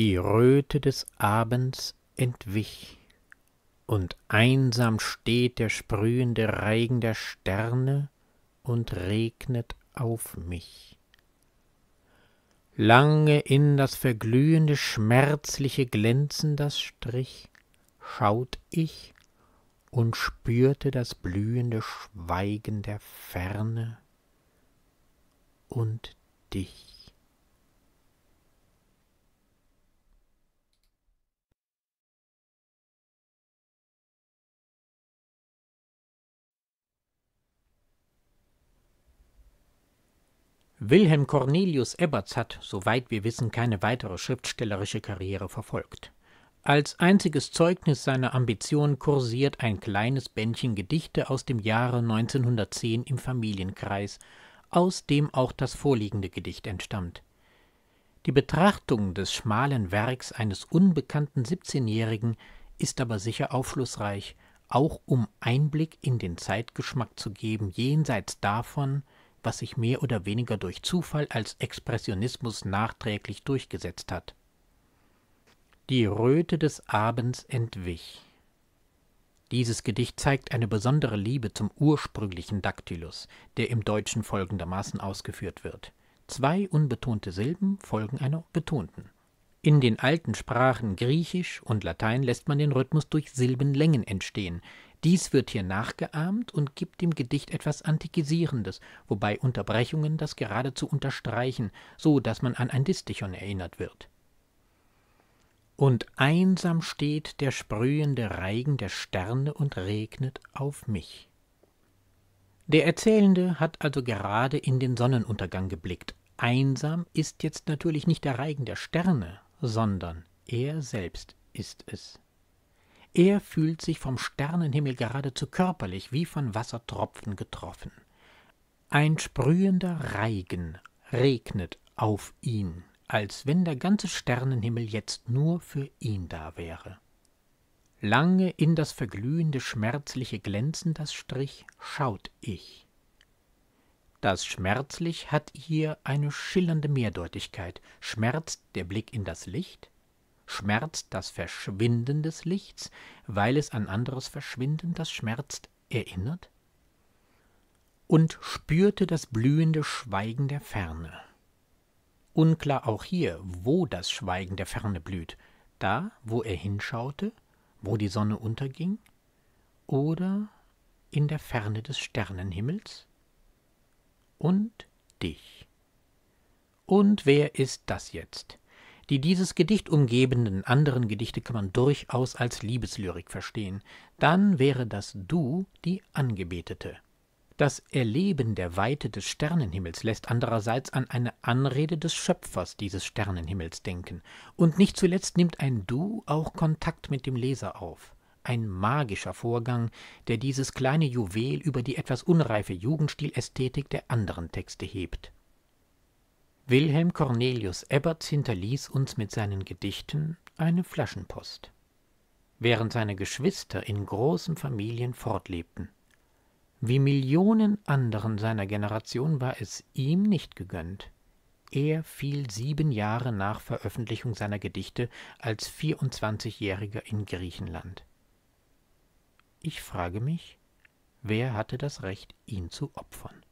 die Röte des Abends entwich, und einsam steht der sprühende Reigen der Sterne und regnet auf mich. Lange in das verglühende, schmerzliche Glänzen das strich, schaut ich und spürte das blühende Schweigen der Ferne und dich. Wilhelm Cornelius Eberts hat, soweit wir wissen, keine weitere schriftstellerische Karriere verfolgt. Als einziges Zeugnis seiner Ambition kursiert ein kleines Bändchen Gedichte aus dem Jahre 1910 im Familienkreis, aus dem auch das vorliegende Gedicht entstammt. Die Betrachtung des schmalen Werks eines unbekannten 17-Jährigen ist aber sicher aufschlussreich, auch um Einblick in den Zeitgeschmack zu geben, jenseits davon, was sich mehr oder weniger durch Zufall als Expressionismus nachträglich durchgesetzt hat. Die Röte des Abends entwich. Dieses Gedicht zeigt eine besondere Liebe zum ursprünglichen Dactylus, der im Deutschen folgendermaßen ausgeführt wird. Zwei unbetonte Silben folgen einer betonten. In den alten Sprachen Griechisch und Latein lässt man den Rhythmus durch Silbenlängen entstehen, dies wird hier nachgeahmt und gibt dem Gedicht etwas Antikisierendes, wobei Unterbrechungen das geradezu unterstreichen, so dass man an ein Distichon erinnert wird. Und einsam steht der sprühende Reigen der Sterne und regnet auf mich. Der Erzählende hat also gerade in den Sonnenuntergang geblickt. Einsam ist jetzt natürlich nicht der Reigen der Sterne, sondern er selbst ist es. Er fühlt sich vom Sternenhimmel geradezu körperlich wie von Wassertropfen getroffen. Ein sprühender Reigen regnet auf ihn, als wenn der ganze Sternenhimmel jetzt nur für ihn da wäre. Lange in das verglühende, schmerzliche Glänzen das strich, schaut ich. Das Schmerzlich hat hier eine schillernde Mehrdeutigkeit. Schmerzt der Blick in das Licht, schmerzt das Verschwinden des Lichts, weil es an anderes Verschwinden, das schmerzt, erinnert? Und spürte das blühende Schweigen der Ferne. Unklar auch hier, wo das Schweigen der Ferne blüht, da, wo er hinschaute, wo die Sonne unterging, oder in der Ferne des Sternenhimmels? Und dich. Und wer ist das jetzt? Die dieses Gedicht umgebenden anderen Gedichte kann man durchaus als Liebeslyrik verstehen. Dann wäre das Du die Angebetete. Das Erleben der Weite des Sternenhimmels lässt andererseits an eine Anrede des Schöpfers dieses Sternenhimmels denken. Und nicht zuletzt nimmt ein Du auch Kontakt mit dem Leser auf. Ein magischer Vorgang, der dieses kleine Juwel über die etwas unreife Jugendstilästhetik der anderen Texte hebt. Wilhelm Cornelius Ebberts hinterließ uns mit seinen Gedichten eine Flaschenpost, während seine Geschwister in großen Familien fortlebten. Wie Millionen anderen seiner Generation war es ihm nicht gegönnt. Er fiel sieben Jahre nach Veröffentlichung seiner Gedichte als 24-Jähriger in Griechenland. Ich frage mich, wer hatte das Recht, ihn zu opfern?